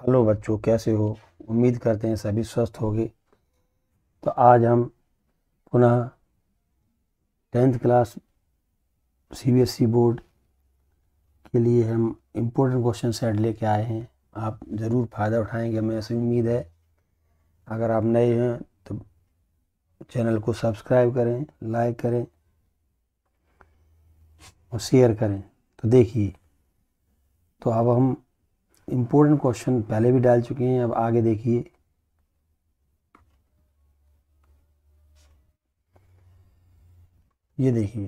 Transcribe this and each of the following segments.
hello बच्चों कैसे हो उम्मीद करते हैं सभी स्वस्थ होंगे तो आज हम पुनः tenth class CBSE e board के लिए हम इम्पोर्टेंट क्वेश्चन सेट लेके आए हैं आप ज़रूर फ़ायदा उठाएंगे हमें ऐसी उम्मीद है अगर आप नए हैं तो चैनल को सब्सक्राइब करें लाइक करें और शेयर करें तो देखिए तो अब हम इम्पोर्टेंट क्वेश्चन पहले भी डाल चुके हैं अब आगे देखिए ये देखिए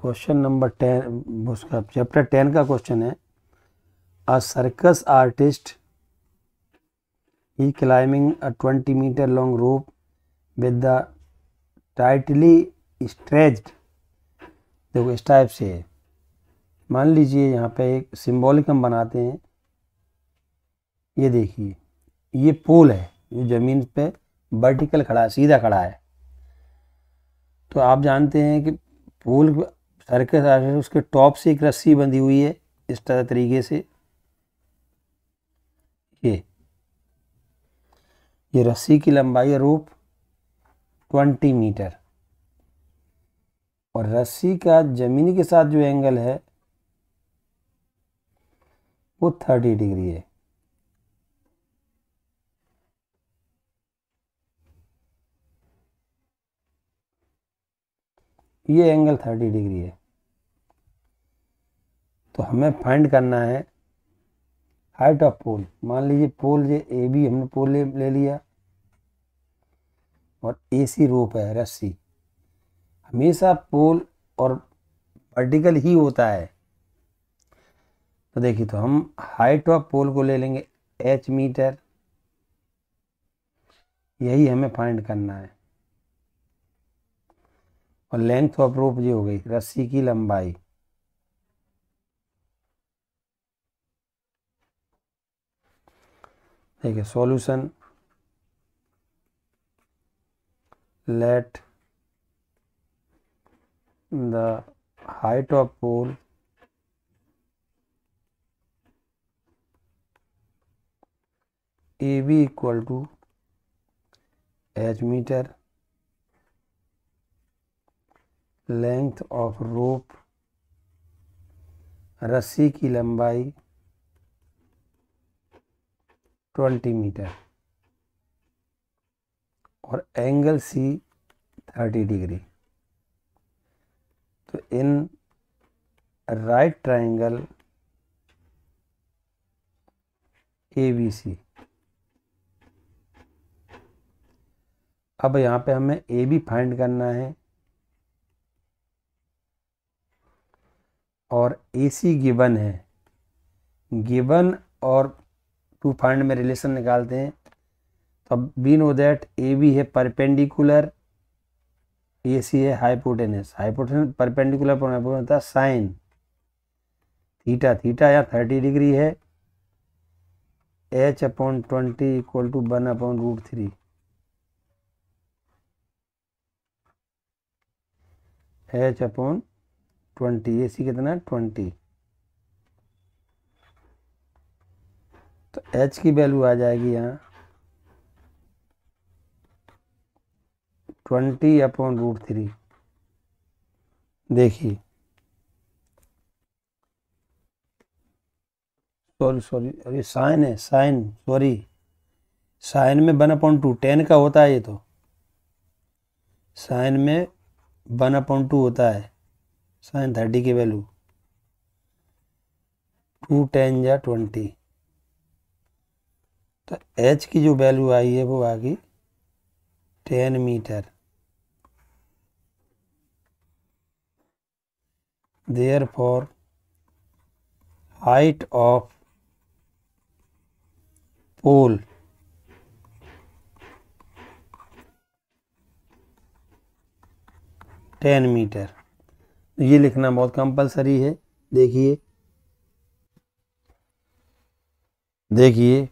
क्वेश्चन नंबर टेन उसका चैप्टर टेन का क्वेश्चन है a circus artist he climbing a twenty metre long rope with the tightly stretched देखो इस टाइप से है मान लीजिए यहाँ पे एक सिंबॉलिक हम बनाते हैं ये देखिए ये पोल है जो ज़मीन पे वर्टिकल खड़ा है सीधा खड़ा है तो आप जानते हैं कि पोल सर्कस उसके टॉप से एक रस्सी बंधी हुई है इस तरह तरीके से ये ये रस्सी की लंबाई है रोप ट्वेंटी मीटर और रस्सी का ज़मीन के साथ जो एंगल है वो थर्टी डिग्री है ये एंगल थर्टी डिग्री है तो हमें फाइंड करना है हाइट ऑफ पोल मान लीजिए पोल ये ए बी हमने पोल ले, ले लिया और ए सी रोप है रस्सी हमेशा पोल और वर्टिकल ही होता है तो देखिए तो हम हाइट ऑफ पोल को ले लेंगे एच मीटर यही हमें फाइंड करना है और लेंथ ऑफ रोप ये हो गई रस्सी की लंबाई देखिए solution let the height of pole A B equal to H metre length of rope रस्सी की लंबाई 20 मीटर और एंगल सी 30 डिग्री तो in right triangle A B C अब यहाँ पे हमें ए बी फाइंड करना है और एसी गिवन है गिवन और टू फाइंड में रिलेशन निकालते हैं तो अब we know that A B है परपेंडिकुलर ए सी है हाइपोटेनस हाइपोटेनस परपेंडिकुलर पर होता है साइन थीटा थीटा यहाँ थर्टी डिग्री है H upon twenty equal to one upon root three H upon twenty A C कितना है ट्वेंटी तो एच की वैल्यू आ जाएगी यहाँ ट्वेंटी अपॉन रूट थ्री देखिए सॉरी सॉरी अभी साइन है साइन सॉरी साइन में वन अपॉइंट टू टेन का होता है ये तो साइन में वन अपॉइंट टू होता है साइन थर्टी की वैल्यू टू टेन या ट्वेंटी तो एच की जो वैल्यू आई है वो आ गई ten metre therefore height of pole ten metre ये लिखना बहुत कंपलसरी है देखिए देखिए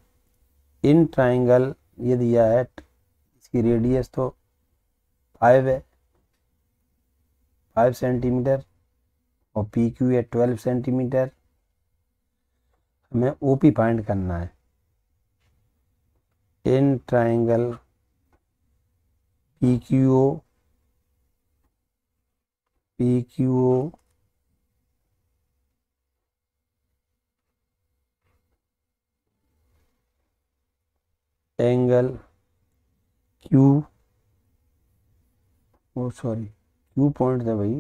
इन ट्राइंगल ये दिया है इसकी रेडियस तो फाइव है फाइव सेंटीमीटर और पी क्यू है ट्वेल्व सेंटीमीटर हमें ओ पी फाइंड करना है in triangle P Q O P Q O angle Q O sorry Q point था भाई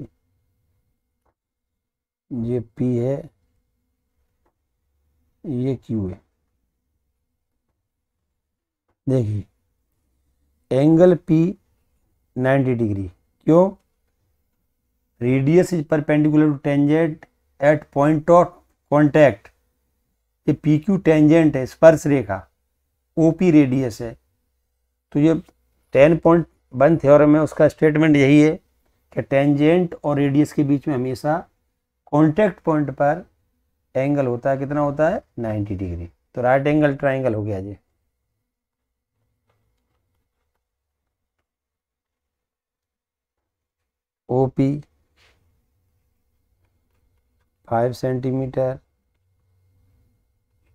ये पी है ये क्यू है देखिए एंगल पी 90 डिग्री क्यों is perpendicular to tangent at point of contact ये पी क्यू टेंजेंट है स्पर्श रेखा ओ पी रेडियस है तो ये टेन पॉइंट वन थ्योरम है उसका स्टेटमेंट यही है कि टेंजेंट और रेडियस के बीच में हमेशा कॉन्टैक्ट पॉइंट पर एंगल होता है कितना होता है नाइन्टी डिग्री तो राइट एंगल ट्राइंगल हो गया जी O P five centimetre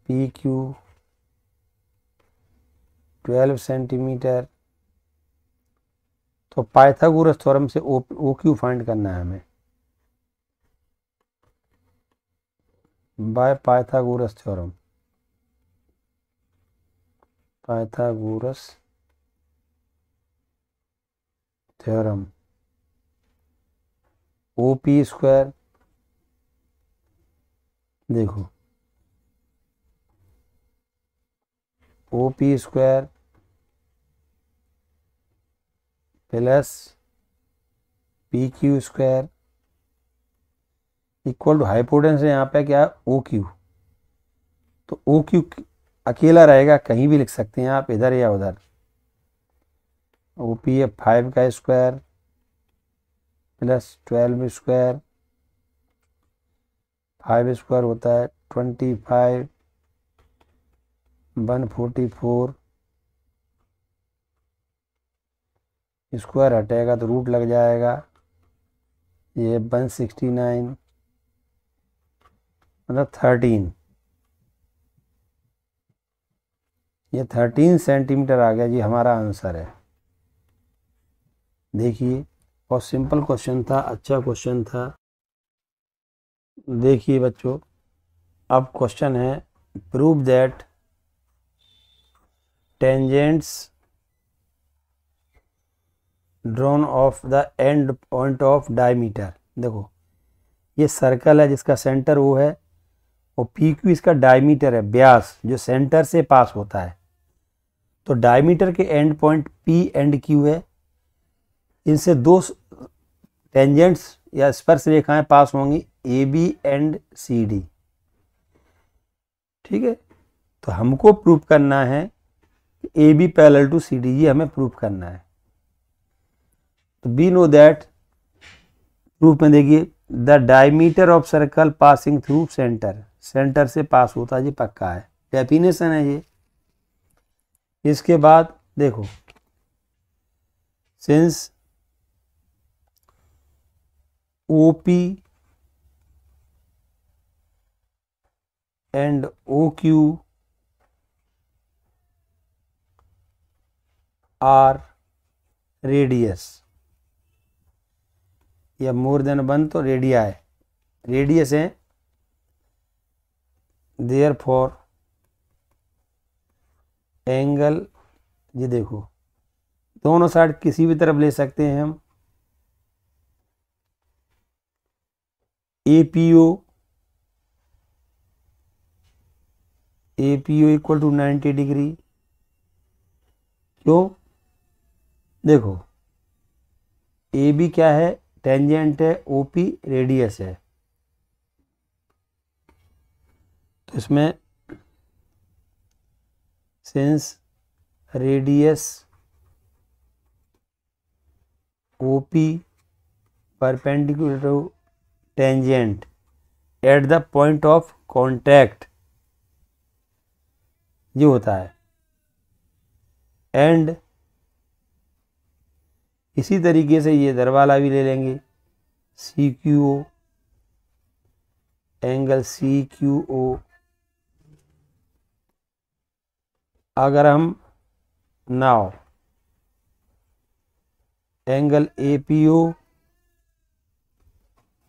P Q twelve centimetre तो पाइथागोरस थ्योरम से ओ, क्यू फाइंड करना है हमें by Pythagoras theorem Pythagoras theorem O P square देखो O P square plus P Q square equal to hypotenuse है यहाँ पे क्या ओ क्यू तो ओ क्यू अकेला रहेगा कहीं भी लिख सकते हैं आप इधर या उधर ओ पी है फाइव का square plus twelve square five square होता है twenty five one forty four square हटेगा तो रूट लग जाएगा ये वन सिक्सटी नाइन मतलब थर्टीन ये थर्टीन सेंटीमीटर आ गया जी हमारा आंसर है देखिए बहुत सिंपल क्वेश्चन था अच्छा क्वेश्चन था देखिए बच्चों अब क्वेश्चन है prove that tangents drawn of the end point of diameter देखो ये सर्कल है जिसका सेंटर वो है और पी क्यू इसका डायमीटर है ब्यास जो सेंटर से पास होता है तो डायमीटर के end point P and Q है इनसे दो टेंजेंट्स या स्पर्श रेखाएं पास होंगी A B and C D ठीक है तो हमको प्रूफ करना है A B parallel to C D ये हमें प्रूफ करना है तो बी नो दैट प्रूफ में देखिए the diameter of circle passing through centre centre से पास होता है ये पक्का है डेफिनेशन है ये इसके बाद देखो since OP and OQ are radius या मोर देन वन तो रेडिया है रेडियस है देयर फॉर एंगल ये देखो दोनों साइड किसी भी तरफ ले सकते हैं हम APO APO equal to 90 degree क्यों देखो ए बी क्या है टेंजेंट है ओ पी रेडियस है तो इसमें since radius O P perpendicular to tangent at the point of contact ये होता है एंड इसी तरीके से ये दरवाला भी ले लेंगे C Q O angle C Q O अगर हम now angle A P O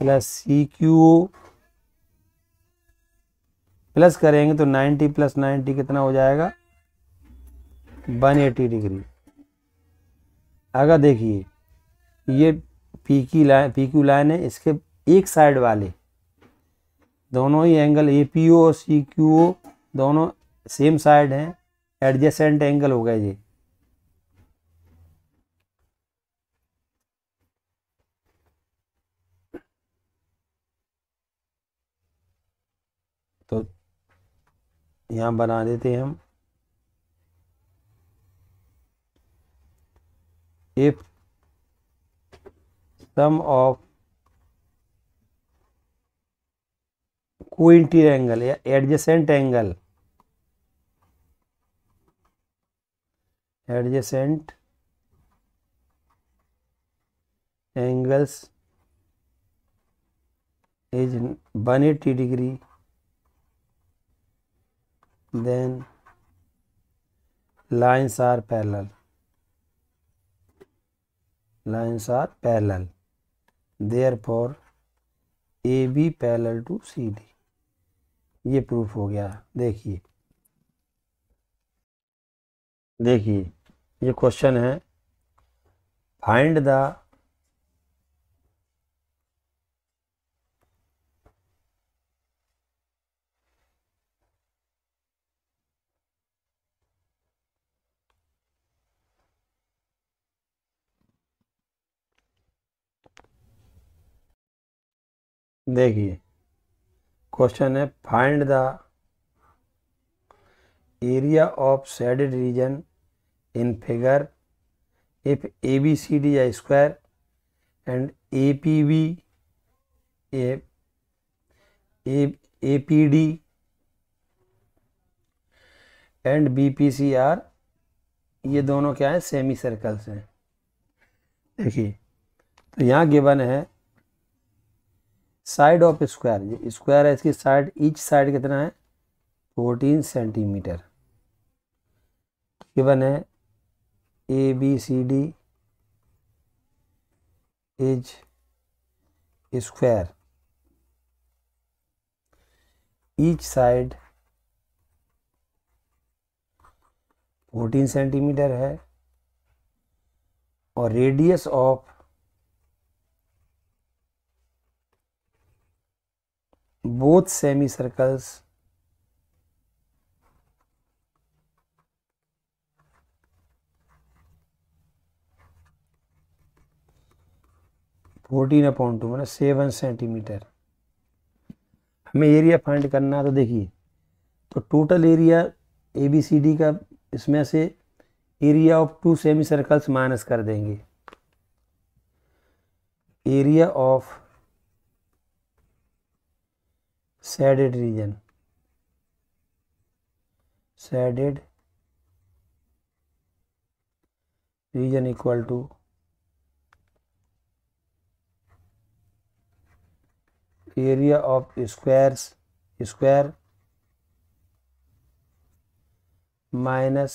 plus C Q plus करेंगे तो 90 प्लस 90 कितना हो जाएगा 180 डिग्री आगे देखिए ये पी की लाइन पी क्यू लाइन है इसके एक साइड वाले दोनों ही एंगल ए पी ओ और सी क्यू ओ दोनों सेम साइड हैं एडजेसेंट एंगल हो गए ये तो यहाँ बना देते हैं हम if sum of co-interior angle या adjacent angle adjacent angles is 180 degree then lines are parallel lines are parallel therefore ab parallel to cd ये प्रूफ हो गया देखिए देखिए ये क्वेश्चन है फाइंड द देखिए क्वेश्चन है find the area of shaded region in figure if A B C D या square and A P B A P D and B P C are ये दोनों क्या है सेमी सर्कल्स हैं देखिए तो यहाँ गिवन है साइड ऑफ स्क्वायर स्क्वायर है इसकी साइड ईच साइड कितना है फोर्टीन सेंटीमीटर गिवन है A B C D is square each side fourteen centimetre है और radius of both semicircles fourteen upon two मैंने सेवन सेंटीमीटर हमें एरिया फाइंड करना है तो देखिए तो total area A B C D का इसमें से area of two semicircles minus कर देंगे area of shaded region shaded region equal to area of squares square minus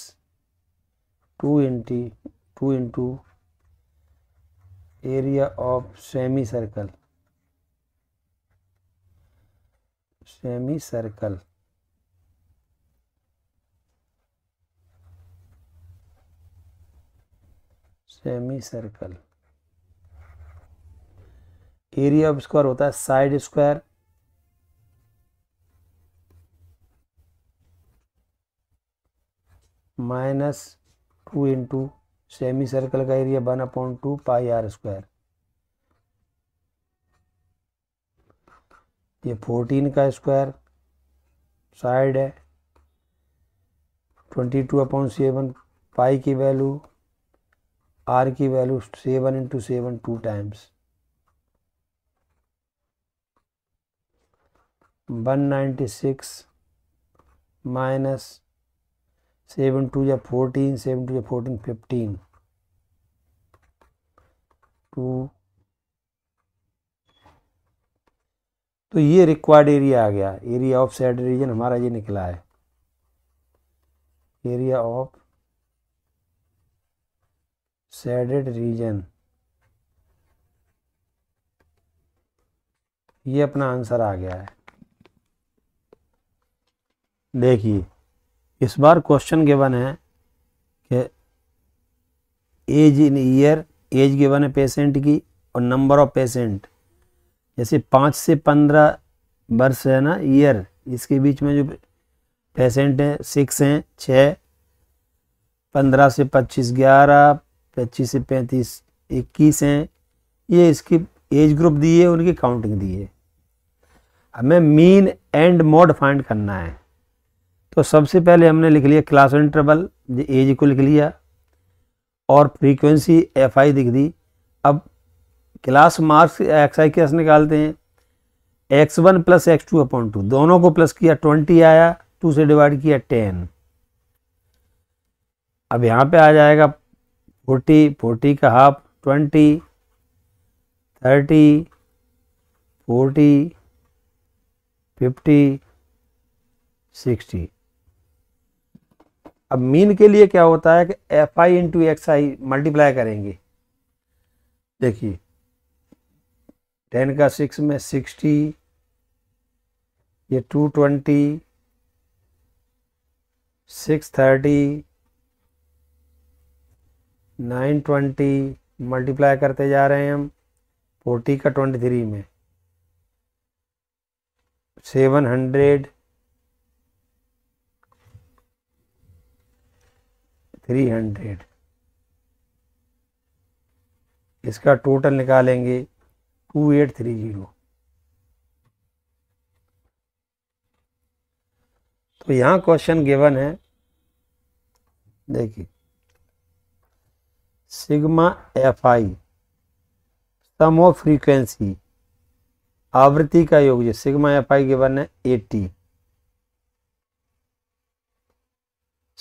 two into two into area of semi semicircle semicircle semicircle area of square होता है side square minus two into semicircle का area one upon two pi R square ये fourteen का square side है twenty two upon seven pi की value R की value seven into seven two times one ninety six minus seven two या fourteen seven two या fourteen fifteen two तो ये required area आ गया एरिया ऑफ सैड रीजन हमारा ये निकला है एरिया ऑफ सैडेड रीजन ये अपना आंसर आ गया है देखिए इस बार क्वेश्चन गिवन है कि age in year age given है पेशेंट की और नंबर ऑफ पेशेंट जैसे पाँच से पंद्रह वर्ष है ना ईयर इसके बीच में जो पेशेंट हैं सिक्स हैं छः पंद्रह से पच्चीस ग्यारह पच्चीस से पैंतीस इक्कीस हैं ये इसकी एज ग्रुप दी है उनकी काउंटिंग दी है हमें मीन एंड मोड फाइंड करना है तो सबसे पहले हमने लिख लिया क्लास इंटरवल एज को लिख लिया और फ्रीक्वेंसी एफ आई दी अब क्लास मार्क्स एक्स आई कैसे निकालते हैं X one plus X two upon two दोनों को प्लस किया ट्वेंटी आया टू से डिवाइड किया टेन अब यहाँ पे आ जाएगा फोर्टी फोर्टी का half twenty thirty forty fifty sixty अब मीन के लिए क्या होता है कि F I into X I multiply करेंगे देखिए टेन का सिक्स में सिक्सटी ये two twenty six thirty nine twenty multiply करते जा रहे हैं हम फोर्टी का ट्वेंटी थ्री में सेवन हंड्रेड थ्री हंड्रेड इसका टोटल निकालेंगे टू एट थ्री जीरो तो यहां क्वेश्चन गिवन है देखिए sigma F I sum of frequency आवृत्ति का योग जो सिग्मा एफ आई गिवन है एटी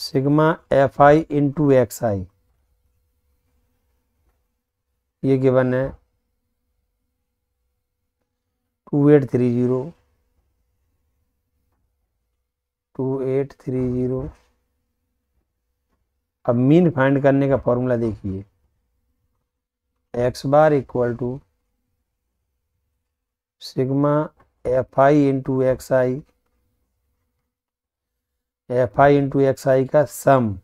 sigma F I into X I ये गिवन है two eight three zero two eight three zero अब मीन फाइंड करने का फॉर्मूला देखिए X bar equal to sigma F I into X I F I into X I का sum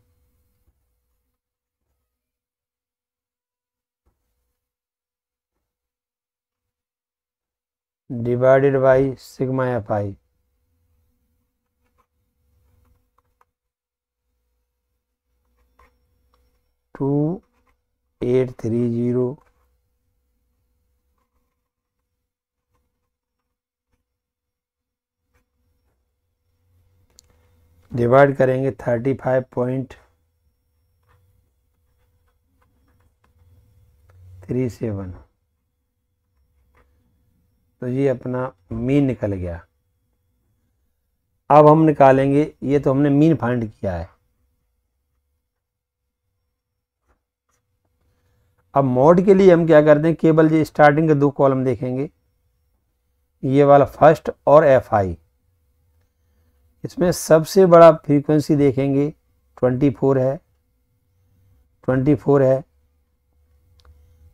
divided by sigma F I two eight three zero divide करेंगे thirty five point three seven तो ये अपना mean निकल गया अब हम निकालेंगे ये तो हमने मीन फाइंड किया है अब मोड के लिए हम क्या करते हैं केवल ये स्टार्टिंग के दो कॉलम देखेंगे ये वाला फर्स्ट और एफ आई इसमें सबसे बड़ा फ्रीक्वेंसी देखेंगे ट्वेंटी फोर है ट्वेंटी फोर है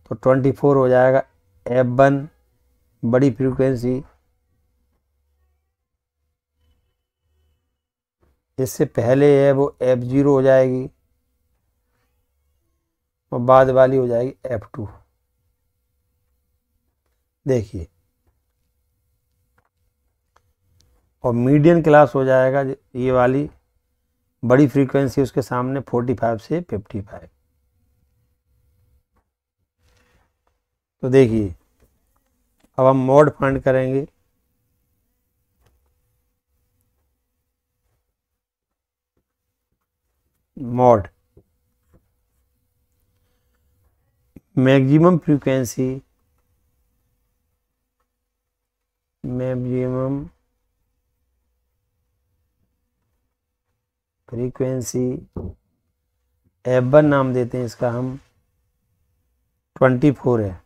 तो ट्वेंटी फोर हो जाएगा एफ वन बड़ी फ्रीक्वेंसी इससे पहले है वो एफ ज़ीरो हो जाएगी और बाद वाली हो जाएगी एफ टू देखिए और मीडियम क्लास हो जाएगा ये वाली बड़ी फ्रीक्वेंसी उसके सामने फोर्टी फाइव से फिफ्टी फाइव तो देखिए अब हम मोड फाइंड करेंगे mode maximum frequency maximum frequency एबन नाम देते हैं इसका हम ट्वेंटी फोर है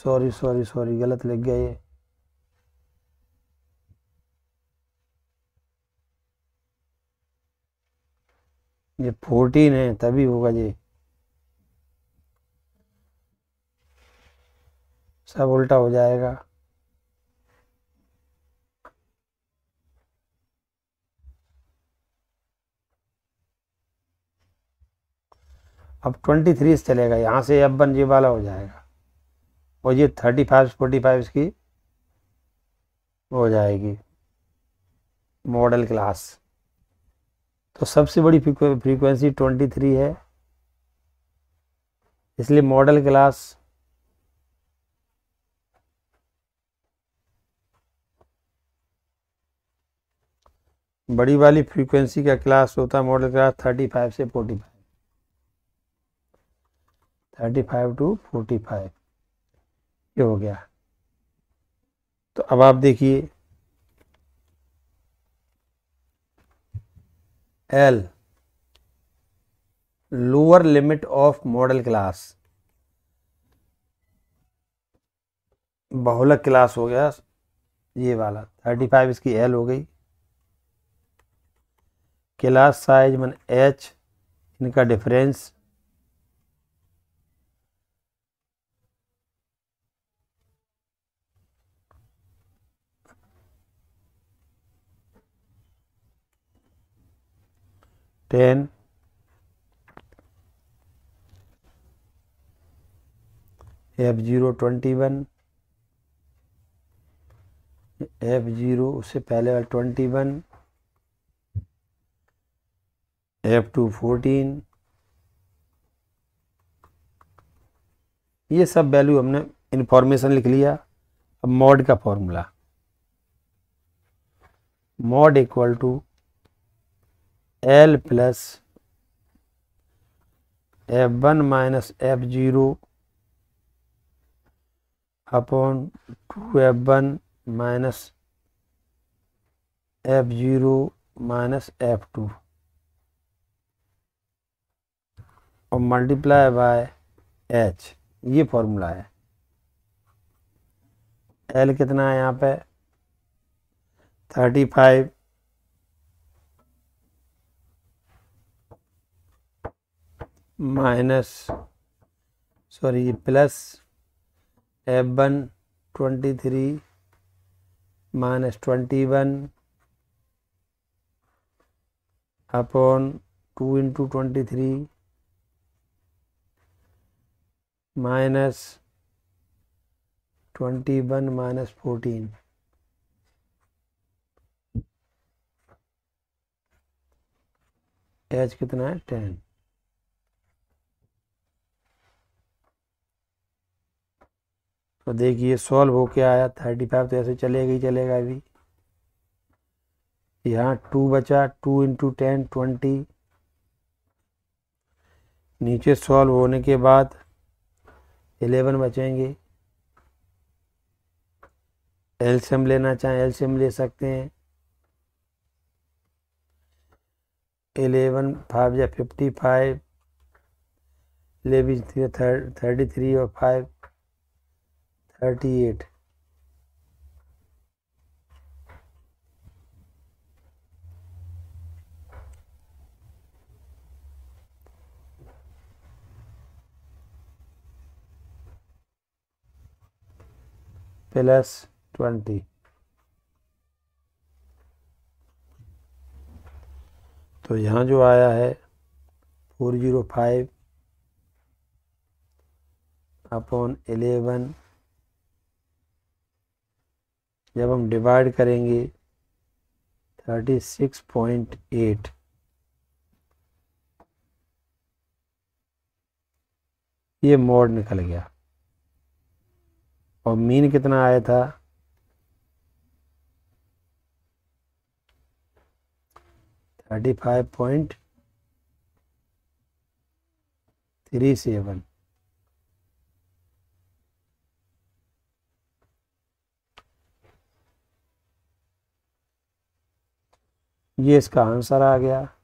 सॉरी सॉरी सॉरी गलत लिख गया ये ये फोर्टीन है तभी होगा ये सब उल्टा हो जाएगा अब ट्वेंटी थ्री चलेगा यहाँ से अब जी वाला हो जाएगा और ये थर्टी फाइव फोर्टी फाइव इसकी हो जाएगी मॉडल क्लास तो सबसे बड़ी फ्रीक्वेंसी ट्वेंटी थ्री है इसलिए मॉडल क्लास बड़ी वाली फ्रीक्वेंसी का क्लास होता है मॉडल क्लास थर्टी फाइव से forty five thirty five to forty five ये हो गया तो अब आप देखिए L lower limit of modal class बहुलक क्लास हो गया ये वाला थर्टी फाइव इसकी एल हो गई क्लास साइज मन एच इनका difference 10 F zero twenty one F zero उससे पहले वाला twenty one F two fourteen ये सब वैल्यू हमने इंफॉर्मेशन लिख लिया अब मॉड का formula mode equal to L plus F one minus F zero upon two F one minus F zero minus F two और मल्टीप्लाई बाय एच ये formula है एल कितना है यहाँ पे थर्टी फाइव माइनस सॉरी ये plus F one twenty three minus twenty one upon two into twenty three minus twenty one minus fourteen H कितना है टेन तो देखिए सॉल्व होके आया थर्टी फाइव तो ऐसे चलेगा ही चलेगा अभी यहाँ टू बचा टू इंटू टेन ट्वेंटी नीचे सॉल्व होने के बाद एलेवन बचेंगे एल्सियम लेना चाहें एल्सियम ले सकते हैं एलेवन फाइव या फिफ्टी फाइव लेवी थर्टी थ्री और five thirty eight plus twenty तो यहाँ जो आया है four zero five upon eleven जब हम डिवाइड करेंगे थर्टी सिक्स पॉइंट एट ये मोड निकल गया और मीन कितना आया था thirty five point three seven ये इसका आंसर आ गया